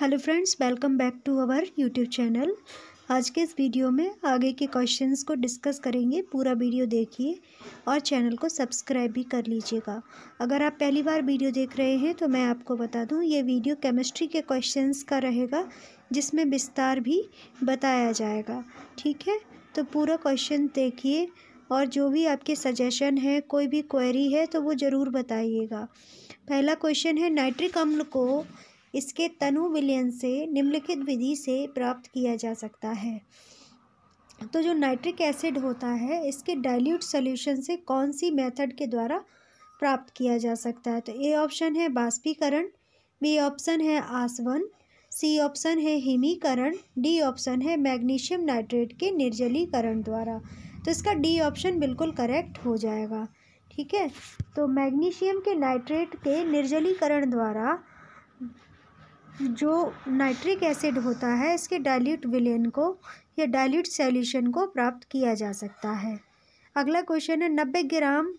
hello friends welcome back to our YouTube channel आज के इस वीडियो में आगे के क्वेश्चंस को डिस्कस करेंगे पूरा वीडियो देखिए और चैनल को सब्सक्राइब भी कर लीजिएगा अगर आप पहली बार वीडियो देख रहे हैं तो मैं आपको बता दूं ये वीडियो केमिस्ट्री के क्वेश्चंस का रहेगा जिसमें विस्तार भी बताया जाएगा ठीक है तो पूरा क्वेश्चन देखिए और जो भी आपके सजेशन है कोई भी क्वेरी है तो वो ज़रूर बताइएगा पहला क्वेश्चन है नाइट्रिक अम्ल को इसके तनु विलयन से निम्नलिखित विधि से प्राप्त किया जा सकता है तो जो नाइट्रिक एसिड होता है इसके डाइल्यूट सोल्यूशन से कौन सी मेथड के द्वारा प्राप्त किया जा सकता है तो ए ऑप्शन है बाष्पीकरण बी ऑप्शन है आसवन सी ऑप्शन है हिमीकरण डी ऑप्शन है मैग्नीशियम नाइट्रेट के निर्जलीकरण द्वारा तो इसका डी ऑप्शन बिल्कुल करेक्ट हो जाएगा ठीक है तो मैग्नीशियम के नाइट्रेट के निर्जलीकरण द्वारा जो नाइट्रिक एसिड होता है इसके डाइल्यूट विलेन को या डाइल्यूट सॉल्यूशन को प्राप्त किया जा सकता है अगला क्वेश्चन है नब्बे ग्राम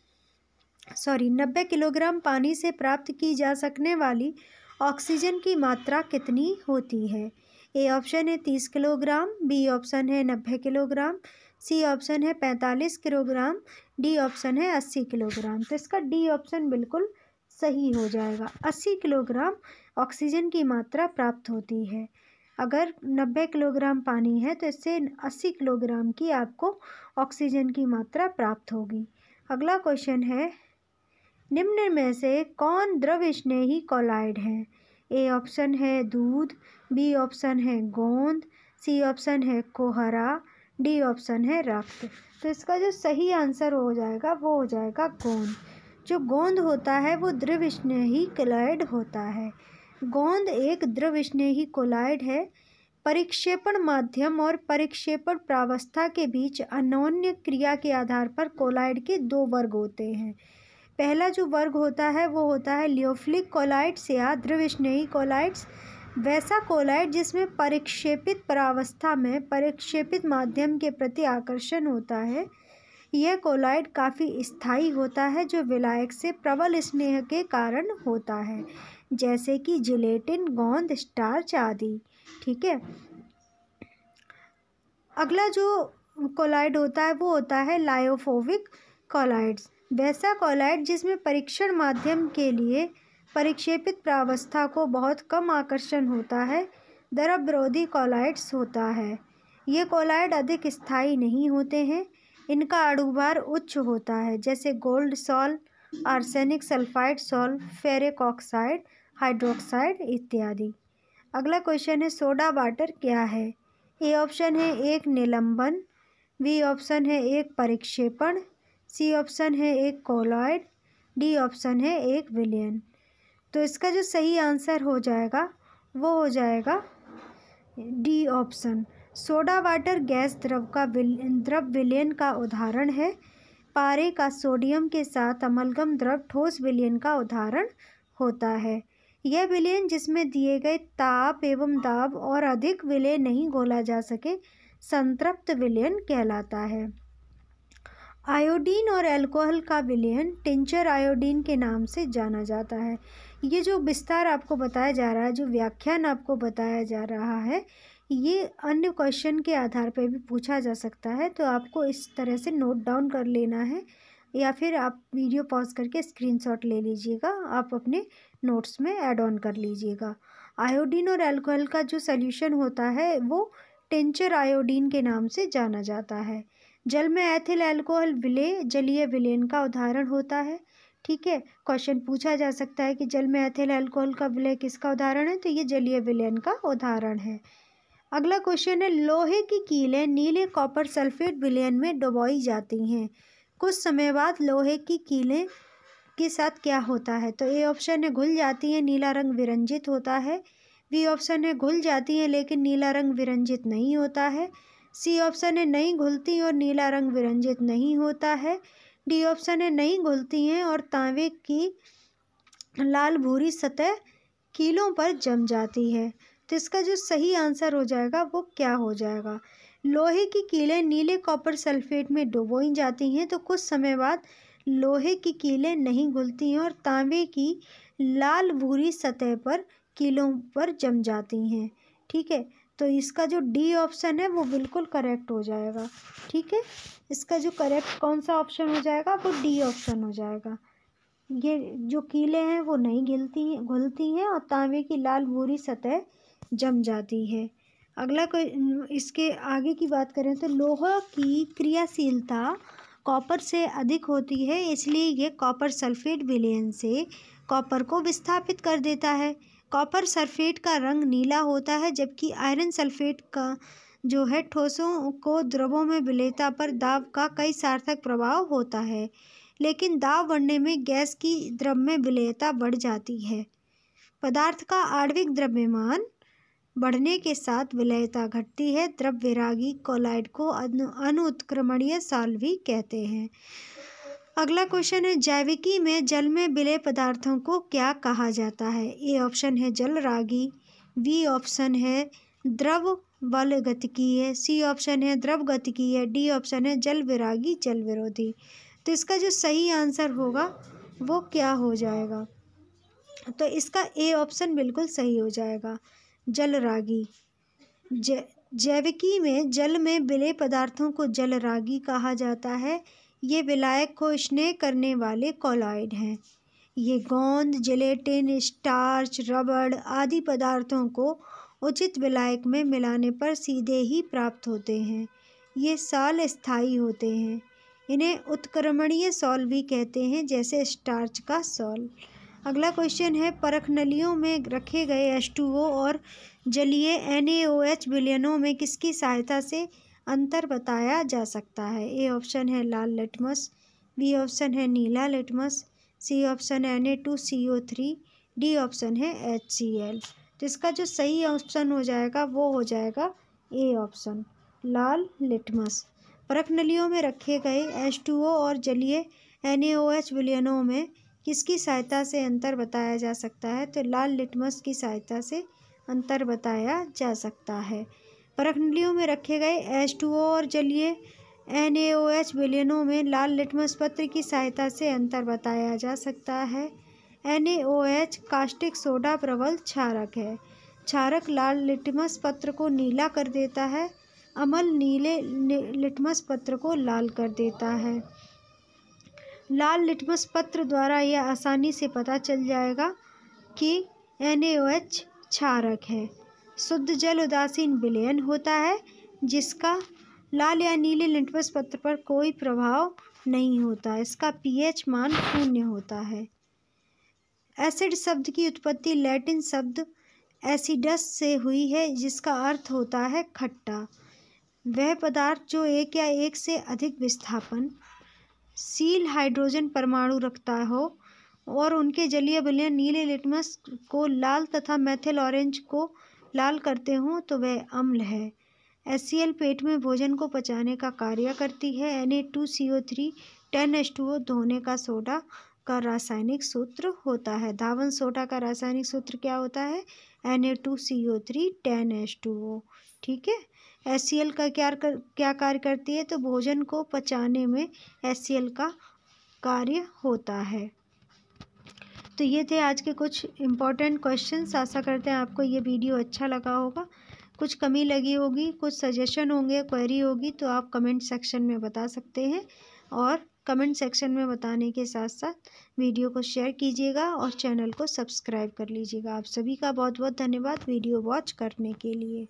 सॉरी नब्बे किलोग्राम पानी से प्राप्त की जा सकने वाली ऑक्सीजन की मात्रा कितनी होती है ए ऑप्शन है तीस किलोग्राम बी ऑप्शन है नब्बे किलोग्राम सी ऑप्शन है पैंतालीस किलोग्राम डी ऑप्शन है अस्सी किलोग्राम तो इसका डी ऑप्शन बिल्कुल सही हो जाएगा अस्सी किलोग्राम ऑक्सीजन की मात्रा प्राप्त होती है अगर 90 किलोग्राम पानी है तो इससे 80 किलोग्राम की आपको ऑक्सीजन की मात्रा प्राप्त होगी अगला क्वेश्चन है निम्न में से कौन द्रव स्नेही कॉलाइड है ए ऑप्शन है दूध बी ऑप्शन है गोंद सी ऑप्शन है कोहरा डी ऑप्शन है रक्त तो इसका जो सही आंसर हो जाएगा वो हो जाएगा गोंद जो गोंद होता है वो द्रव स्नेही क्लाइड होता है गोंद एक स्नेही कोलाइड है परिक्षेपण माध्यम और परिक्षेपण प्रावस्था के बीच अनोन्य क्रिया के आधार पर कोलाइड के दो वर्ग होते हैं पहला जो वर्ग होता है वो होता है लियोफ्लिक कोलाइड्स या स्नेही कोलाइड्स वैसा कोलाइड जिसमें परिक्षेपित प्रावस्था में परिक्षेपित माध्यम के प्रति आकर्षण होता है यह कोलाइड काफ़ी स्थायी होता है जो विलायक से प्रबल स्नेह के कारण होता है जैसे कि जिलेटिन गोंद स्टार्च आदि ठीक है अगला जो कोलाइड होता है वो होता है लायोफोविक कोलाइड्स वैसा कोलाइड जिसमें परीक्षण माध्यम के लिए परिक्षेपित प्रावस्था को बहुत कम आकर्षण होता है दरब विरोधी कोलाइड्स होता है ये कोलाइड अधिक स्थायी नहीं होते हैं इनका अणुभार उच्च होता है जैसे gold sol arsenic sulphide sol ferric oxide hydroxide इत्यादि अगला क्वेश्चन है सोडा वाटर क्या है ए ऑप्शन है एक निलंबन बी ऑप्शन है एक परिक्षेपण सी ऑप्शन है एक कोलॉयड डी ऑप्शन है एक विलियन तो इसका जो सही आंसर हो जाएगा वो हो जाएगा D option soda water gas द्रव का विल, द्रव विलियन का उदाहरण है पारे का सोडियम के साथ अमलगम द्रव ठोस विलियन का उदाहरण होता है यह विलयन जिसमें दिए गए ताप एवं दाब और अधिक विलय नहीं घोला जा सके संतृप्त विलयन कहलाता है आयोडीन और अल्कोहल का विलयन टिंचर आयोडीन के नाम से जाना जाता है ये जो विस्तार आपको बताया जा रहा है जो व्याख्यान आपको बताया जा रहा है ये अन्य क्वेश्चन के आधार पर भी पूछा जा सकता है तो आपको इस तरह से नोट डाउन कर लेना है या फिर आप वीडियो पॉज करके स्क्रीनशॉट ले लीजिएगा आप अपने नोट्स में ऐड ऑन कर लीजिएगा आयोडीन और अल्कोहल का जो सल्यूशन होता है वो टेंचर आयोडीन के नाम से जाना जाता है जल में एथिल एल्कोहल विले जलीय विलेन का उदाहरण होता है ठीक है क्वेश्चन पूछा जा सकता है कि जल में एथिल एल्कोहल का विलय किसका उदाहरण है तो ये जलीय विलयन का उदाहरण है अगला क्वेश्चन है लोहे की कीलें नीले कॉपर सल्फेट विलयन में डुबोई जाती हैं कुछ समय बाद लोहे की कीलें के साथ क्या होता है तो ए ऑप्शन है घुल जाती है नीला रंग विरंजित होता है बी ऑप्शन है घुल जाती है लेकिन नीला रंग विरंजित नहीं होता है सी ऑप्शन है नहीं घुलती और नीला रंग विरंजित नहीं होता है डी ऑप्शन है नहीं घुलती हैं और तांबे की लाल भूरी सतह कीलों पर जम जाती है तो इसका जो सही आंसर हो जाएगा वो क्या हो जाएगा लोहे की कीलें नीले कॉपर सल्फेट में डुबोई जाती हैं तो कुछ समय बाद लोहे की कीलें नहीं घुलती हैं और तांबे की लाल भूरी सतह पर कीलों पर जम जाती हैं ठीक है तो इसका जो डी ऑप्शन है वो बिल्कुल करेक्ट हो जाएगा ठीक है इसका जो करेक्ट कौन सा ऑप्शन हो जाएगा वो डी ऑप्शन हो जाएगा ये जो कीले हैं वो नहीं घिलती हैं घुलती हैं और तांबे की लाल भूरी सतह जम जाती है अगला कोई इसके आगे की बात करें तो लोहा की क्रियाशीलता कॉपर से अधिक होती है इसलिए ये कॉपर सल्फेट विलयन से कॉपर को विस्थापित कर देता है कॉपर सल्फेट का रंग नीला होता है जबकि आयरन सल्फेट का जो है ठोसों को द्रवों में विलयता पर दाब का कई सार्थक प्रभाव होता है लेकिन दाब बढ़ने में गैस की द्रव में विलयता बढ़ जाती है पदार्थ का आणविक द्रव्यमान बढ़ने के साथ विलयता घटती है द्रव्यरागी कोलाइड को अनु अनुत्क्रमणीय साल भी कहते हैं अगला क्वेश्चन है जैविकी में जल में विलय पदार्थों को क्या कहा जाता है ए ऑप्शन है जल रागी बी ऑप्शन है द्रव बल गतिकीय सी ऑप्शन है द्रव गतिकीय डी ऑप्शन है जल विरागी जल विरोधी तो इसका जो सही आंसर होगा वो क्या हो जाएगा तो इसका ए ऑप्शन बिल्कुल सही हो जाएगा जलरागी जै जैविकी में जल में विलय पदार्थों को जलरागी कहा जाता है ये विलायक को स्नेह करने वाले कॉलॉइड हैं ये गोंद जिलेटिन स्टार्च रबड़ आदि पदार्थों को उचित विलायक में मिलाने पर सीधे ही प्राप्त होते हैं ये साल स्थायी होते हैं इन्हें उत्क्रमणीय सॉल भी कहते हैं जैसे स्टार्च का सॉल अगला क्वेश्चन है परख नलियों में रखे गए एच टू ओ और जलीय एन ए ओ एच बिलियनों में किसकी सहायता से अंतर बताया जा सकता है ए ऑप्शन है लाल लेटमस बी ऑप्शन है नीला लेटमस सी ऑप्शन है N A two C O three D option है एच सी एल तो इसका जो सही ऑप्शन हो जाएगा वो हो जाएगा ए ऑप्शन लाल लिटमस परख नलियों में रखे गए एच टू ओ और जलीय एन ए ओ एच बिलियनों में किसकी सहायता से अंतर बताया जा सकता है तो लाल लिटमस की सहायता से अंतर बताया जा सकता है परखंडलियों में रखे गए एच टू ओ और जलीय एन ए ओ एच विलियनों में लाल लिटमस पत्र की सहायता से अंतर बताया जा सकता है N A O H caustic soda प्रबल क्षारक है क्षारक लाल लिटमस पत्र को नीला कर देता है अमल नीले लिटमस पत्र को लाल कर देता है लाल लिटमस पत्र द्वारा यह आसानी से पता चल जाएगा कि एन क्षारक है शुद्ध जल उदासीन विलयन होता है जिसका लाल या नीले लिटमस पत्र पर कोई प्रभाव नहीं होता इसका पीएच मान शून्य होता है एसिड शब्द की उत्पत्ति लैटिन शब्द एसिडस से हुई है जिसका अर्थ होता है खट्टा वह पदार्थ जो एक या एक से अधिक विस्थापन सील हाइड्रोजन परमाणु रखता हो और उनके जलीय विलयन नीले लिटमस को लाल तथा मैथिल ऑरेंज को लाल करते हों तो वह अम्ल है एस पेट में भोजन को पचाने का कार्य करती है N A two C O three ten H two O धोने का सोडा का रासायनिक सूत्र होता है धावन सोडा का रासायनिक सूत्र क्या होता है N A two C O three ten H two O ठीक है एस का क्या कर, क्या कार्य करती है तो भोजन को पचाने में एस का कार्य होता है तो ये थे आज के कुछ इम्पॉर्टेंट क्वेश्चन आशा करते हैं आपको ये वीडियो अच्छा लगा होगा कुछ कमी लगी होगी कुछ सजेशन होंगे क्वेरी होगी तो आप कमेंट सेक्शन में बता सकते हैं और कमेंट सेक्शन में बताने के साथ साथ वीडियो को शेयर कीजिएगा और चैनल को सब्सक्राइब कर लीजिएगा आप सभी का बहुत बहुत धन्यवाद वीडियो वॉच करने के लिए